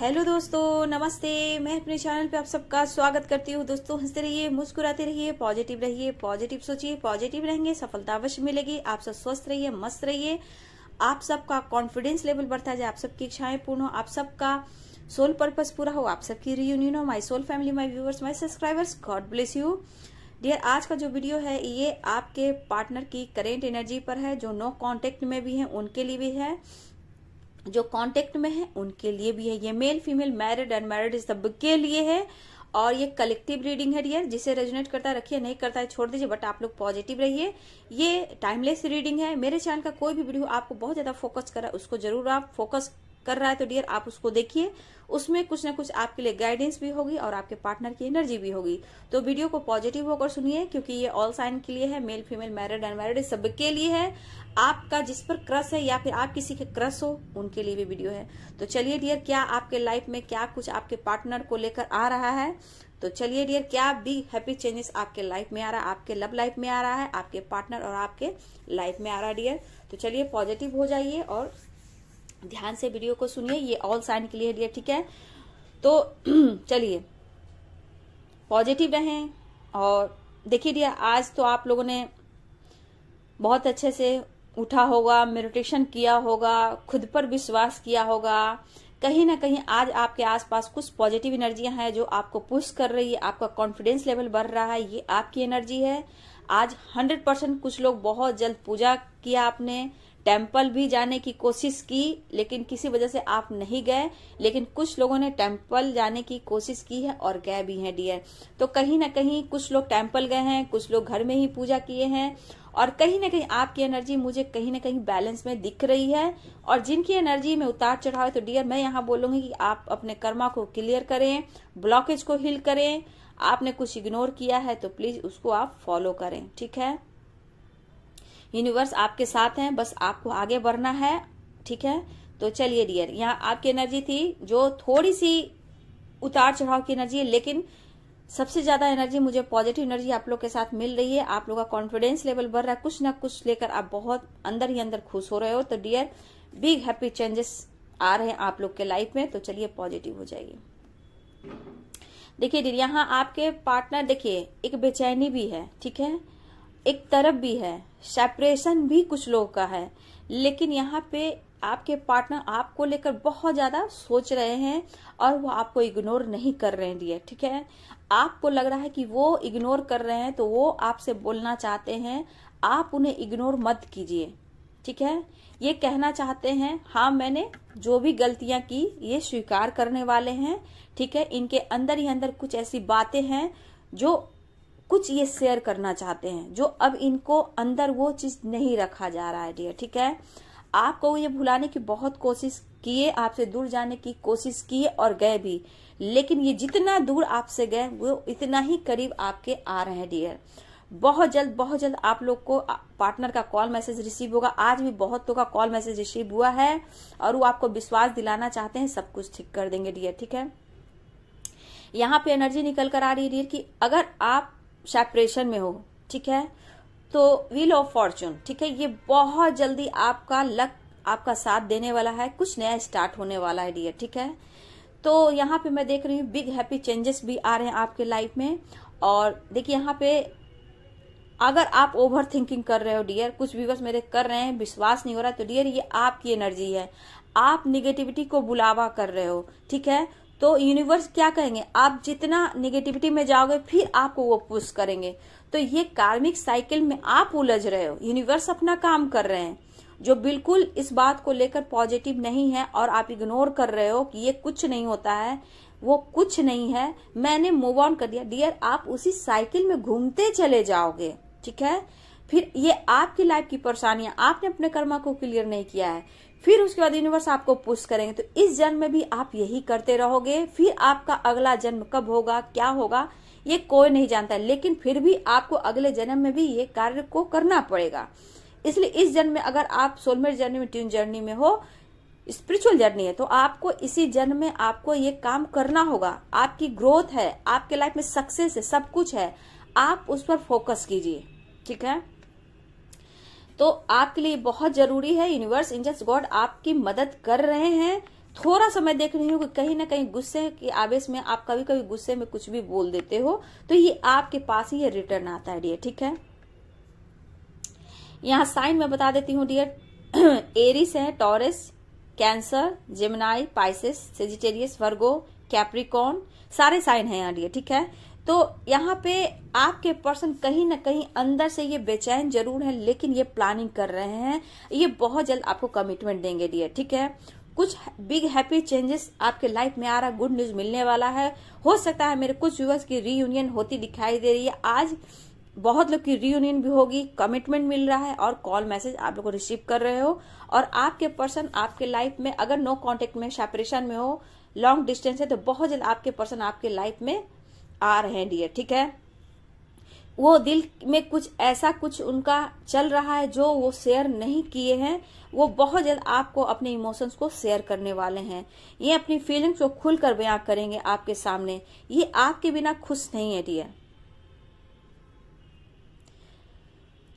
Hello दोस्तों नमस्ते मैं अपने चैनल पे आप सबका स्वागत करती हूँ दोस्तों हंसते रहिए मुस्कुराते रहिए पॉजिटिव रहिए पॉजिटिव सोचिए पॉजिटिव रहेंगे सफलता अवश्य मिलेगी आप सब स्वस्थ रहिए मस्त रहिए आप सबका कॉन्फिडेंस लेवल बढ़ता जाए आप सबकी इच्छाएं पूर्ण हो आप सबका सोल पर्पज पूरा हो आप सबकी रियूनियन हो my soul family my viewers my subscribers god bless you dear आज का जो वीडियो है ये आपके पार्टनर की करेंट एनर्जी पर है जो नो कॉन्टेक्ट में भी है उनके लिए भी है जो कांटेक्ट में है उनके लिए भी है ये मेल फीमेल मैरिड अनमैरिड सबके लिए है और ये कलेक्टिव रीडिंग है डियर जिसे रेजुनेट करता है रखिए नहीं करता है छोड़ दीजिए बट आप लोग पॉजिटिव रहिए ये टाइमलेस रीडिंग है मेरे चैनल का कोई भी वीडियो आपको बहुत ज़्यादा फोकस करा उसको जरूर आप फोकस कर रहा है तो डियर आप उसको देखिए उसमें कुछ ना कुछ आपके लिए गाइडेंस भी होगी और आपके पार्टनर की एनर्जी भी होगी तो वीडियो को पॉजिटिव होकर सुनिए क्योंकि ये ऑल साइन के लिए है मेल फीमेल मैरिड मैरिड सबके लिए है आपका जिस पर क्रस है या फिर आप किसी के क्रस हो उनके लिए भी वीडियो है तो चलिए डियर क्या आपके लाइफ में क्या कुछ आपके पार्टनर को लेकर आ रहा है तो चलिए डियर क्या बिग हैप्पी चेंजेस आपके लाइफ में आ रहा है आपके लव लाइफ में आ रहा है आपके पार्टनर और आपके लाइफ में आ रहा है डियर तो चलिए पॉजिटिव हो जाइए और ध्यान से वीडियो को सुनिए ये ऑल साइन लिए है ठीक है तो चलिए पॉजिटिव रहें और देखिए दिया आज तो आप लोगों ने बहुत अच्छे से उठा होगा मेडिटेशन किया होगा खुद पर विश्वास किया होगा कहीं ना कहीं आज आपके आसपास कुछ पॉजिटिव एनर्जियां हैं जो आपको पुश कर रही है आपका कॉन्फिडेंस लेवल बढ़ रहा है ये आपकी एनर्जी है आज हंड्रेड परसेंट कुछ लोग बहुत जल्द पूजा किया आपने टेम्पल भी जाने की कोशिश की लेकिन किसी वजह से आप नहीं गए लेकिन कुछ लोगों ने टेम्पल जाने की कोशिश की है और गए भी हैं डियर तो कहीं ना कहीं कुछ लोग टेम्पल गए हैं कुछ लोग घर में ही पूजा किए हैं और कहीं ना कहीं आपकी एनर्जी मुझे कहीं ना कहीं बैलेंस में दिख रही है और जिनकी एनर्जी में उतार चढ़ाव है तो डियर मैं यहाँ बोलूंगी कि आप अपने कर्मा को क्लियर करें ब्लॉकेज को हिल करें आपने कुछ इग्नोर किया है तो प्लीज उसको आप फॉलो करें ठीक है यूनिवर्स आपके साथ हैं बस आपको आगे बढ़ना है ठीक है तो चलिए डियर यहाँ आपकी एनर्जी थी जो थोड़ी सी उतार चढ़ाव की एनर्जी है लेकिन सबसे ज्यादा एनर्जी मुझे पॉजिटिव एनर्जी आप लोग के साथ मिल रही है आप लोग का कॉन्फिडेंस लेवल बढ़ रहा है कुछ ना कुछ लेकर आप बहुत अंदर ही अंदर खुश हो रहे हो तो डियर बिग हैप्पी चेंजेस आ रहे हैं आप लोग के लाइफ में तो चलिए पॉजिटिव हो जाइए देखिए डियर यहाँ आपके पार्टनर देखिए एक बेचैनी भी है ठीक है एक तरफ भी है सेपरेशन भी कुछ लोगों का है लेकिन यहाँ पे आपके पार्टनर आपको लेकर बहुत ज़्यादा सोच रहे हैं और वो आपको इग्नोर नहीं कर रहे हैं ठीक है आपको लग रहा है कि वो इग्नोर कर रहे हैं तो वो आपसे बोलना चाहते हैं आप उन्हें इग्नोर मत कीजिए ठीक है ये कहना चाहते हैं हाँ मैंने जो भी गलतियां की ये स्वीकार करने वाले हैं ठीक है इनके अंदर ही अंदर कुछ ऐसी बातें हैं जो कुछ ये शेयर करना चाहते हैं जो अब इनको अंदर वो चीज नहीं रखा जा रहा है डियर ठीक है आपको ये भुलाने की बहुत कोशिश किए आपसे दूर जाने की कोशिश किए और गए भी लेकिन ये जितना दूर आपसे गए वो इतना ही करीब आपके आ रहे हैं डियर बहुत जल्द बहुत जल्द आप लोग को पार्टनर का कॉल मैसेज रिसीव होगा आज भी बहुत लोग का कॉल मैसेज रिसीव हुआ है और वो आपको विश्वास दिलाना चाहते हैं सब कुछ ठीक कर देंगे डियर ठीक है यहाँ पे एनर्जी निकल कर आ रही है डियर कि अगर आप सेपरेशन में हो ठीक है तो व्हील ऑफ फॉर्चून ठीक है ये बहुत जल्दी आपका लक आपका साथ देने वाला है कुछ नया स्टार्ट होने वाला है डियर ठीक है तो यहाँ पे मैं देख रही हूँ बिग हैप्पी चेंजेस भी आ रहे हैं आपके लाइफ में और देखिए यहाँ पे अगर आप ओवर थिंकिंग कर रहे हो डियर कुछ व्यूवर्स मेरे कर रहे हैं विश्वास नहीं हो रहा तो डियर ये आपकी एनर्जी है आप निगेटिविटी को बुलावा कर रहे हो ठीक है तो यूनिवर्स क्या कहेंगे आप जितना निगेटिविटी में जाओगे फिर आपको वो पुश करेंगे तो ये कार्मिक साइकिल में आप उलझ रहे हो यूनिवर्स अपना काम कर रहे हैं जो बिल्कुल इस बात को लेकर पॉजिटिव नहीं है और आप इग्नोर कर रहे हो कि ये कुछ नहीं होता है वो कुछ नहीं है मैंने मूव ऑन कर दिया डियर आप उसी साइकिल में घूमते चले जाओगे ठीक है फिर ये आपकी लाइफ की परेशानियां आपने अपने कर्मा को क्लियर नहीं किया है फिर उसके बाद यूनिवर्स आपको पुश करेंगे तो इस जन्म में भी आप यही करते रहोगे फिर आपका अगला जन्म कब होगा क्या होगा ये कोई नहीं जानता लेकिन फिर भी आपको अगले जन्म में भी ये कार्य को करना पड़ेगा इसलिए इस जन्म में अगर आप सोलमेट जर्नी में ट्यून जर्नी में हो स्पिरिचुअल जर्नी है तो आपको इसी जन्म में आपको ये काम करना होगा आपकी ग्रोथ है आपके लाइफ में सक्सेस है सब कुछ है आप उस पर फोकस कीजिए ठीक है तो आपके लिए बहुत जरूरी है यूनिवर्स इंजस गॉड आपकी मदद कर रहे हैं थोड़ा सा मैं देख रही हूँ कि कहीं ना कहीं गुस्से के आवेश में आप कभी कभी गुस्से में कुछ भी बोल देते हो तो ये आपके पास ही ये रिटर्न आता है डियर ठीक है यहाँ साइन में बता देती हूँ डियर एरिस है Taurus Cancer Gemini Pisces Sagittarius Virgo Capricorn सारे साइन है यहाँ डियर ठीक है तो यहाँ पे आपके पर्सन कहीं ना कहीं अंदर से ये बेचैन जरूर है लेकिन ये प्लानिंग कर रहे हैं ये बहुत जल्द आपको कमिटमेंट देंगे डियर ठीक है कुछ बिग हैप्पी चेंजेस आपके लाइफ में आ रहा गुड न्यूज मिलने वाला है हो सकता है मेरे कुछ व्यूवर्स की रीयूनियन होती दिखाई दे रही है आज बहुत लोग की रीयूनियन भी होगी कमिटमेंट मिल रहा है और कॉल मैसेज आप लोग रिसीव कर रहे हो और आपके पर्सन आपके लाइफ में अगर नो कॉन्टेक्ट में सेपरेशन में हो लॉन्ग डिस्टेंस है तो बहुत जल्द आपके पर्सन आपके लाइफ में आ रहे हैं डियर ठीक है वो दिल में कुछ ऐसा कुछ उनका चल रहा है जो वो शेयर नहीं किए हैं वो बहुत जल्द आपको अपने इमोशंस को शेयर करने वाले हैं ये अपनी फीलिंग्स को खुलकर बयां करेंगे आपके सामने ये आपके बिना खुश नहीं है डियर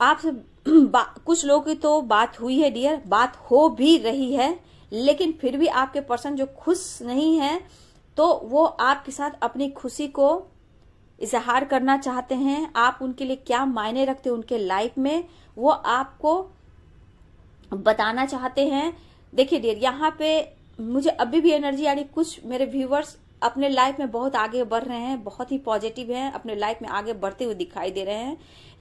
आपसे कुछ लोगों की तो बात हुई है डियर बात हो भी रही है लेकिन फिर भी आपके पर्सन जो खुश नहीं है तो वो आपके साथ अपनी खुशी को इजहार करना चाहते हैं आप उनके लिए क्या मायने रखते हैं उनके लाइफ में वो आपको बताना चाहते हैं देखिए डियर यहाँ पे मुझे अभी भी एनर्जी आ रही कुछ मेरे व्यूवर्स अपने लाइफ में बहुत आगे बढ़ रहे हैं बहुत ही पॉजिटिव हैं अपने लाइफ में आगे बढ़ते हुए दिखाई दे रहे हैं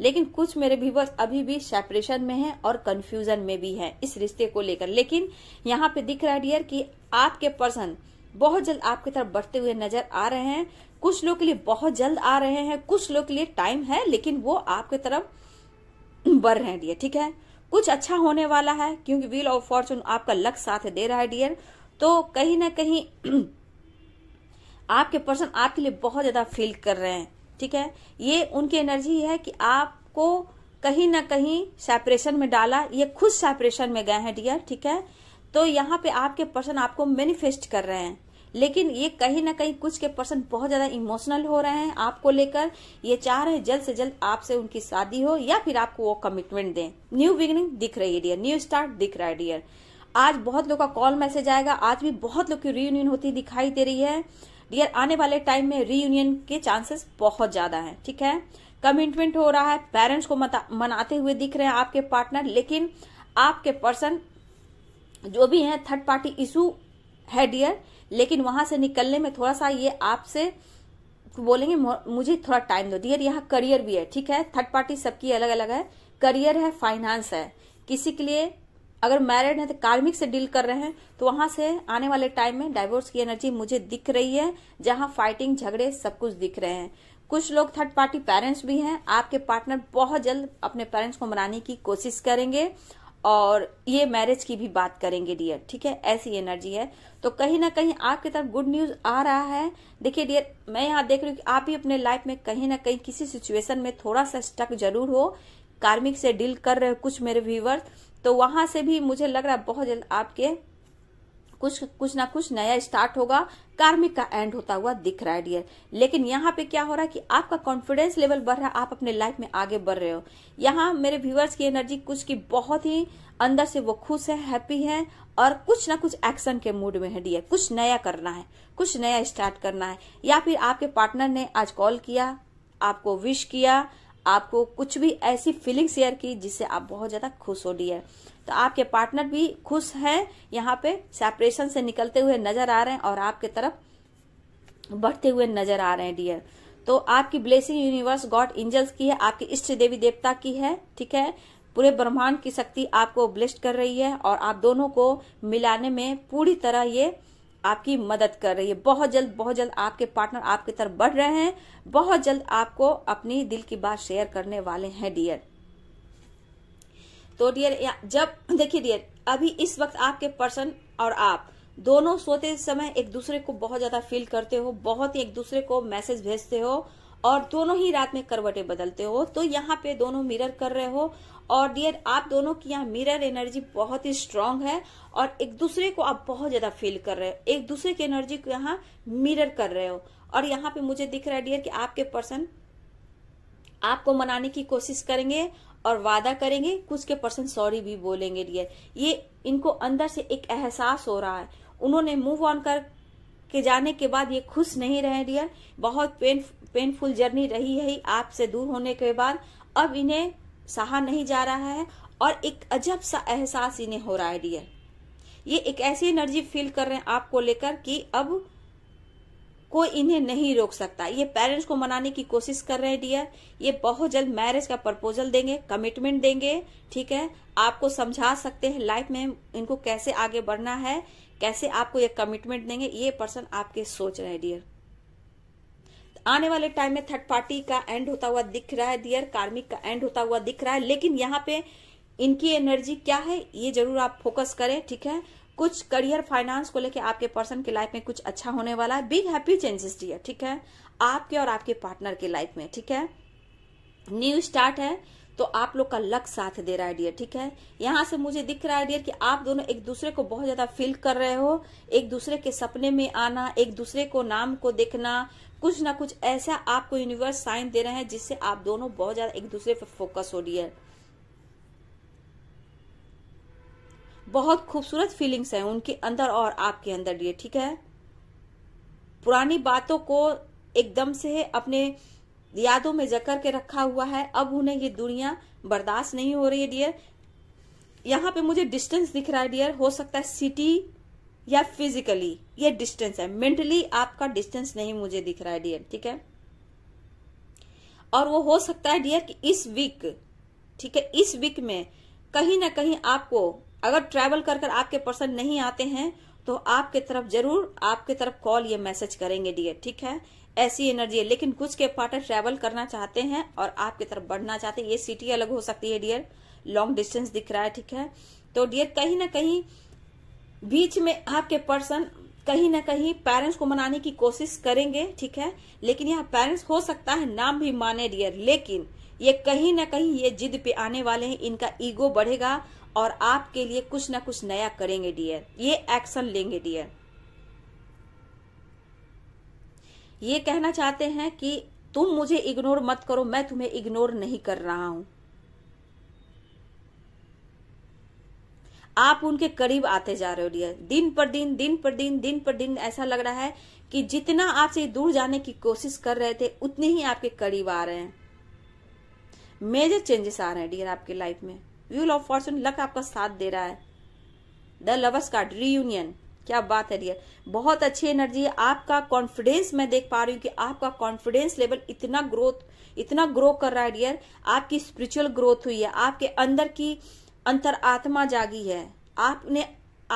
लेकिन कुछ मेरे व्यूवर्स अभी भी सेपरेशन में हैं और कंफ्यूजन में भी हैं इस रिश्ते को लेकर लेकिन यहाँ पे दिख रहा है डियर कि आपके पर्सन बहुत जल्द आपकी तरफ बढ़ते हुए नजर आ रहे हैं कुछ लोग के लिए बहुत जल्द आ रहे हैं कुछ लोग के लिए टाइम है लेकिन वो आपकी तरफ बढ़ रहे हैं डियर ठीक है कुछ अच्छा होने वाला है क्योंकि व्हील ऑफ फॉर्चून आपका लक साथ दे रहा है डियर तो कहीं ना कहीं आपके पर्सन आपके लिए बहुत ज्यादा फील कर रहे हैं ठीक है ये उनकी एनर्जी है कि आपको कहीं ना कहीं सेपरेशन में डाला ये खुद सेपरेशन में गए हैं डियर ठीक है तो यहाँ पे आपके पर्सन आपको मैनिफेस्ट कर रहे हैं लेकिन ये कहीं ना कहीं कुछ के पर्सन बहुत ज्यादा इमोशनल हो रहे हैं आपको लेकर ये चाह रहे हैं जल्द से जल्द आपसे उनकी शादी हो या फिर आपको वो कमिटमेंट दें न्यू बिगिनिंग दिख रही है डियर न्यू स्टार्ट दिख रहा है डियर आज बहुत लोग का कॉल मैसेज आएगा आज भी बहुत लोग की रीयूनियन होती दिखाई दे रही है डियर आने वाले टाइम में रीयूनियन के चांसेस बहुत ज्यादा है ठीक है कमिटमेंट हो रहा है पेरेंट्स को मनाते हुए दिख रहे हैं आपके पार्टनर लेकिन आपके पर्सन जो भी है थर्ड पार्टी इशू है डियर लेकिन वहां से निकलने में थोड़ा सा ये आपसे बोलेंगे मुझे थोड़ा टाइम दो डियर यहाँ करियर भी है ठीक है थर्ड पार्टी सबकी अलग अलग है करियर है फाइनेंस है किसी के लिए अगर मैरिड है तो कार्मिक से डील कर रहे हैं तो वहां से आने वाले टाइम में डाइवोर्स की एनर्जी मुझे दिख रही है जहां फाइटिंग झगड़े सब कुछ दिख रहे हैं कुछ लोग थर्ड पार्टी पेरेंट्स भी हैं आपके पार्टनर बहुत जल्द अपने पेरेंट्स को मनाने की कोशिश करेंगे और ये मैरिज की भी बात करेंगे डियर ठीक है ऐसी एनर्जी है तो कहीं ना कहीं आपकी तरफ गुड न्यूज आ रहा है देखिए डियर मैं यहाँ देख रही हूँ कि आप ही अपने लाइफ में कहीं ना कहीं किसी सिचुएशन में थोड़ा सा स्टक जरूर हो कार्मिक से डील कर रहे हो कुछ मेरे व्यूवर्स तो वहां से भी मुझे लग रहा है बहुत जल्द आपके कुछ कुछ ना कुछ नया स्टार्ट होगा कार्मिक का एंड होता हुआ दिख रहा है डियर लेकिन यहाँ पे क्या हो रहा है कि आपका कॉन्फिडेंस लेवल बढ़ रहा है आप अपने लाइफ में आगे बढ़ रहे हो यहाँ मेरे व्यूअर्स की एनर्जी कुछ की बहुत ही अंदर से वो खुश है हैप्पी है और कुछ ना कुछ एक्शन के मूड में है डियर कुछ नया करना है कुछ नया स्टार्ट करना है या फिर आपके पार्टनर ने आज कॉल किया आपको विश किया आपको कुछ भी ऐसी फीलिंग शेयर की जिससे आप बहुत ज्यादा खुश हो डियर तो आपके पार्टनर भी खुश हैं यहाँ पे सेपरेशन से निकलते हुए नजर आ रहे हैं और आपके तरफ बढ़ते हुए नजर आ रहे हैं डियर तो आपकी ब्लेसिंग यूनिवर्स गॉड एंजल्स की है आपकी इष्ट देवी देवता की है ठीक है पूरे ब्रह्मांड की शक्ति आपको ब्लेस्ड कर रही है और आप दोनों को मिलाने में पूरी तरह ये आपकी मदद कर रही है बहुत जल्द बहुत जल्द आपके पार्टनर आपकी तरफ बढ़ रहे हैं बहुत जल्द आपको अपनी दिल की बात शेयर करने वाले हैं डियर तो डियर जब देखिए डियर अभी इस वक्त आपके पर्सन और आप दोनों सोते समय एक दूसरे को बहुत ज्यादा फील करते हो बहुत ही एक दूसरे को मैसेज भेजते हो और दोनों ही रात में करवटे बदलते हो तो यहाँ पे दोनों मिरर कर रहे हो और डियर आप दोनों की यहाँ मिरर एनर्जी बहुत ही स्ट्रांग है और एक दूसरे को आप बहुत ज्यादा फील कर रहे हो एक दूसरे की एनर्जी को यहाँ मिरर कर रहे हो और यहाँ पे मुझे दिख रहा है डियर कि आपके पर्सन आपको मनाने की कोशिश करेंगे और वादा करेंगे कुछ के पर्सन सॉरी भी बोलेंगे डियर ये इनको अंदर से एक एहसास हो रहा है उन्होंने मूव ऑन कर के जाने के बाद ये खुश नहीं रहे डियर बहुत पेन पेनफुल जर्नी रही है आपसे दूर होने के बाद अब इन्हें सहा नहीं जा रहा है और एक अजब सा एहसास इन्हें हो रहा है डियर ये एक ऐसी एनर्जी फील कर रहे हैं आपको लेकर कि अब कोई इन्हें नहीं रोक सकता ये पेरेंट्स को मनाने की कोशिश कर रहे हैं डियर ये बहुत जल्द मैरिज का प्रपोजल देंगे कमिटमेंट देंगे ठीक है आपको समझा सकते हैं लाइफ में इनको कैसे आगे बढ़ना है कैसे आपको ये कमिटमेंट देंगे ये पर्सन आपके सोच रहे हैं डियर आने वाले टाइम में थर्ड पार्टी का एंड होता हुआ दिख रहा है डियर कार्मिक का एंड होता हुआ दिख रहा है लेकिन यहाँ पे इनकी एनर्जी क्या है ये जरूर आप फोकस करें ठीक है कुछ करियर फाइनेंस को लेके आपके पर्सन के लाइफ में कुछ अच्छा होने वाला है बिग हैप्पी चेंजेस डी ठीक है आपके और आपके पार्टनर के लाइफ में ठीक है न्यू स्टार्ट है तो आप लोग का लक साथ दे रहा है डियर ठीक है यहाँ से मुझे दिख रहा है डियर कि आप दोनों एक दूसरे को बहुत ज्यादा फील कर रहे हो एक दूसरे के सपने में आना एक दूसरे को नाम को देखना कुछ ना कुछ ऐसा आपको यूनिवर्स साइन दे रहे हैं जिससे आप दोनों बहुत ज्यादा एक दूसरे पर फोकस हो डियर बहुत खूबसूरत फीलिंग्स हैं उनके अंदर और आपके अंदर ये ठीक है पुरानी बातों को एकदम से अपने यादों में जकर के रखा हुआ है अब उन्हें ये दुनिया बर्दाश्त नहीं हो रही है डियर यहाँ पे मुझे डिस्टेंस दिख रहा है डियर हो सकता है सिटी या फिजिकली ये डिस्टेंस है मेंटली आपका डिस्टेंस नहीं मुझे दिख रहा है डियर ठीक है और वो हो सकता है डियर कि इस वीक ठीक है इस वीक में कहीं ना कहीं आपको अगर ट्रैवल कर कर आपके पर्सन नहीं आते हैं तो आपके तरफ जरूर आपके तरफ कॉल या मैसेज करेंगे डियर ठीक है ऐसी एनर्जी है लेकिन कुछ के पार्टनर ट्रैवल करना चाहते हैं और आपके तरफ बढ़ना चाहते हैं ये सिटी अलग हो सकती है डियर लॉन्ग डिस्टेंस दिख रहा है ठीक है तो डियर कहीं ना कहीं बीच में आपके पर्सन कहीं ना कहीं पेरेंट्स को मनाने की कोशिश करेंगे ठीक है लेकिन यहाँ पेरेंट्स हो सकता है नाम भी माने डियर लेकिन ये कहीं ना कहीं ये जिद पे आने वाले हैं इनका ईगो बढ़ेगा और आपके लिए कुछ ना कुछ नया करेंगे डियर ये एक्शन लेंगे डियर ये कहना चाहते हैं कि तुम मुझे इग्नोर मत करो मैं तुम्हें इग्नोर नहीं कर रहा हूं आप उनके करीब आते जा रहे हो डियर दिन पर दिन दिन पर दिन दिन पर दिन ऐसा लग रहा है कि जितना आपसे दूर जाने की कोशिश कर रहे थे उतने ही आपके करीब आ रहे हैं मेजर चेंजेस आ रहे हैं डियर आपके लाइफ में व्हील ऑफ फॉर्चून लक आपका साथ दे रहा है द लवर्स कार्ड रीयूनियन क्या बात है डियर बहुत अच्छी एनर्जी है आपका कॉन्फिडेंस मैं देख पा रही हूँ कि आपका कॉन्फिडेंस लेवल इतना ग्रोथ इतना ग्रो कर रहा है डियर आपकी स्पिरिचुअल ग्रोथ हुई है आपके अंदर की अंतर आत्मा जागी है आपने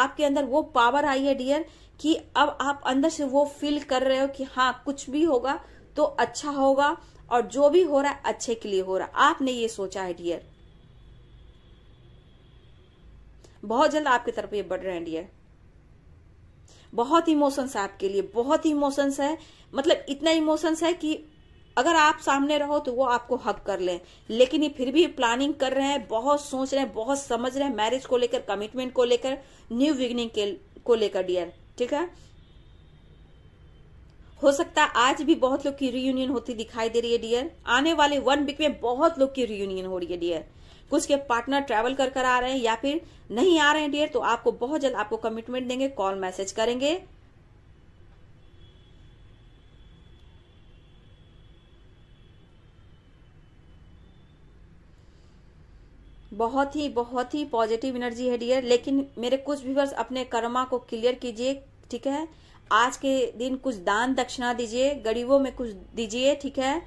आपके अंदर वो पावर आई है डियर कि अब आप अंदर से वो फील कर रहे हो कि हाँ कुछ भी होगा तो अच्छा होगा और जो भी हो रहा है अच्छे के लिए हो रहा है आपने ये सोचा है डियर बहुत जल्द आपकी तरफ ये बढ़ हैं डियर बहुत इमोशंस है आपके लिए बहुत इमोशंस है मतलब इतना इमोशंस है कि अगर आप सामने रहो तो वो आपको हक कर ले। लेकिन ये फिर भी प्लानिंग कर रहे हैं बहुत सोच रहे हैं बहुत समझ रहे हैं मैरिज को लेकर कमिटमेंट को लेकर न्यू बिगनिंग को लेकर डियर ठीक है हो सकता है आज भी बहुत लोग की रियूनियन होती दिखाई दे रही है डियर आने वाले वन वीक में बहुत लोग की रियूनियन हो रही है डियर कुछ के पार्टनर ट्रैवल कर कर आ रहे हैं या फिर नहीं आ रहे हैं डियर तो आपको बहुत जल्द आपको कमिटमेंट देंगे कॉल मैसेज करेंगे बहुत ही बहुत ही पॉजिटिव एनर्जी है डियर लेकिन मेरे कुछ व्यूवर्स अपने कर्मा को क्लियर कीजिए ठीक है आज के दिन कुछ दान दक्षिणा दीजिए गरीबों में कुछ दीजिए ठीक है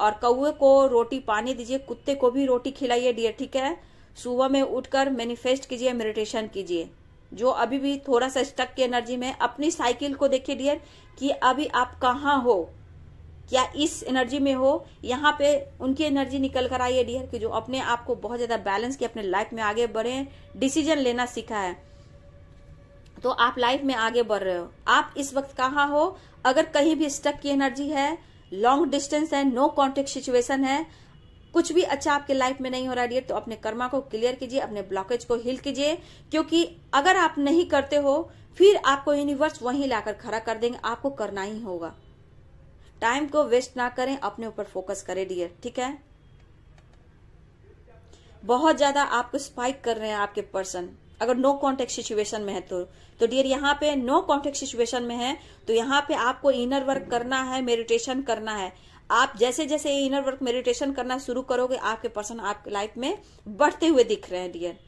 और कौए को रोटी पानी दीजिए कुत्ते को भी रोटी खिलाइए डियर ठीक है सुबह में उठकर मैनिफेस्ट कीजिए मेडिटेशन कीजिए जो अभी भी थोड़ा सा स्टक की एनर्जी में अपनी साइकिल को देखिए डियर कि अभी आप कहाँ हो क्या इस एनर्जी में हो यहाँ पे उनकी एनर्जी निकल कर आई है डियर कि जो अपने आप को बहुत ज़्यादा बैलेंस की अपने लाइफ में आगे बढ़े डिसीजन लेना सीखा है तो आप लाइफ में आगे बढ़ रहे हो आप इस वक्त कहाँ हो अगर कहीं भी स्टक की एनर्जी है लॉन्ग डिस्टेंस है नो कॉन्टेक्ट सिचुएशन है कुछ भी अच्छा आपके लाइफ में नहीं हो रहा है तो अपने कर्मा को क्लियर कीजिए अपने ब्लॉकेज को हील कीजिए क्योंकि अगर आप नहीं करते हो फिर आपको यूनिवर्स वहीं लाकर खड़ा कर देंगे आपको करना ही होगा टाइम को वेस्ट ना करें अपने ऊपर फोकस करें डियर ठीक है बहुत ज्यादा आपको स्पाइक कर रहे हैं आपके पर्सन अगर नो कॉन्टेक्ट सिचुएशन में है तो तो डियर यहाँ पे नो कॉन्टेक्ट सिचुएशन में है तो यहाँ पे आपको इनर वर्क करना है मेडिटेशन करना है आप जैसे जैसे ये इनर वर्क मेडिटेशन करना शुरू करोगे आपके पर्सन आपके लाइफ में बढ़ते हुए दिख रहे हैं डियर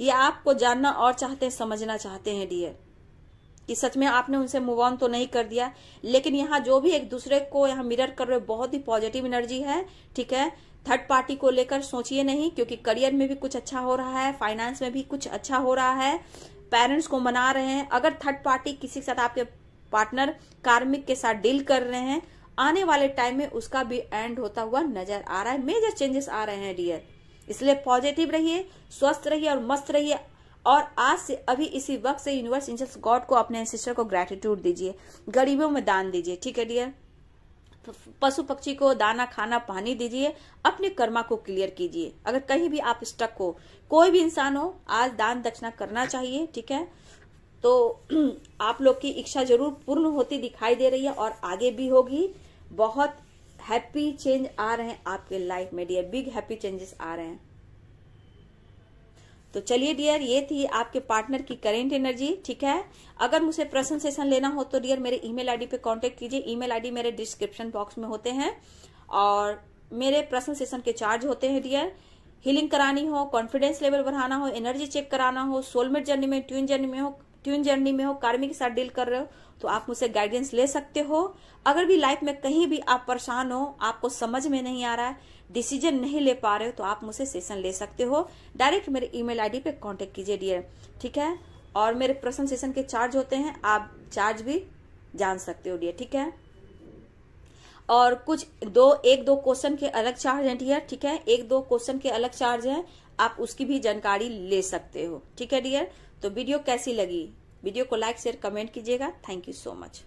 ये आपको जानना और चाहते हैं समझना चाहते हैं डियर कि सच में आपने उनसे मूव ऑन तो नहीं कर दिया लेकिन यहाँ जो भी एक दूसरे को यहाँ मिरर कर रहे बहुत ही पॉजिटिव एनर्जी है ठीक है थर्ड पार्टी को लेकर सोचिए नहीं क्योंकि करियर में भी कुछ अच्छा हो रहा है फाइनेंस में भी कुछ अच्छा हो रहा है पेरेंट्स को मना रहे हैं अगर थर्ड पार्टी किसी के साथ आपके पार्टनर कार्मिक के साथ डील कर रहे हैं आने वाले टाइम में उसका भी एंड होता हुआ नजर आ रहा है मेजर चेंजेस आ रहे हैं डियर इसलिए पॉजिटिव रहिए स्वस्थ रहिए और मस्त रहिए और आज से अभी इसी वक्त से यूनिवर्स एंजल्स गॉड को अपने सिस्टर को ग्रेटिट्यूड दीजिए गरीबों में दान दीजिए ठीक है डियर पशु पक्षी को दाना खाना पानी दीजिए अपने कर्मा को क्लियर कीजिए अगर कहीं भी आप स्टक हो कोई भी इंसान हो आज दान दक्षिणा करना चाहिए ठीक है तो आप लोग की इच्छा जरूर पूर्ण होती दिखाई दे रही है और आगे भी होगी बहुत हैप्पी चेंज आ रहे हैं आपके लाइफ में डियर बिग हैप्पी चेंजेस आ रहे हैं तो चलिए डियर ये थी आपके पार्टनर की करेंट एनर्जी ठीक है अगर मुझे प्रसन्न सेशन लेना हो तो डियर मेरे ईमेल आईडी पे कांटेक्ट कीजिए ईमेल आईडी मेरे डिस्क्रिप्शन बॉक्स में होते हैं और मेरे प्रसन्न सेशन के चार्ज होते हैं डियर हीलिंग करानी हो कॉन्फिडेंस लेवल बढ़ाना हो एनर्जी चेक कराना हो सोलमेट जर्नी में ट्यून जर्नी में हो ट्यून जर्नी में हो कार्मी के साथ डील कर रहे हो तो आप मुझसे गाइडेंस ले सकते हो अगर भी लाइफ में कहीं भी आप परेशान हो आपको समझ में नहीं आ रहा है डिसीजन नहीं ले पा रहे हो तो आप मुझसे सेशन ले सकते हो डायरेक्ट मेरे ईमेल आईडी पे कांटेक्ट कीजिए डियर ठीक है और मेरे प्रश्न सेशन के चार्ज होते हैं आप चार्ज भी जान सकते हो डियर ठीक है और कुछ दो एक दो क्वेश्चन के अलग चार्ज हैं डियर ठीक है एक दो क्वेश्चन के अलग चार्ज हैं आप उसकी भी जानकारी ले सकते हो ठीक है डियर तो वीडियो कैसी लगी वीडियो को लाइक शेयर कमेंट कीजिएगा थैंक यू सो मच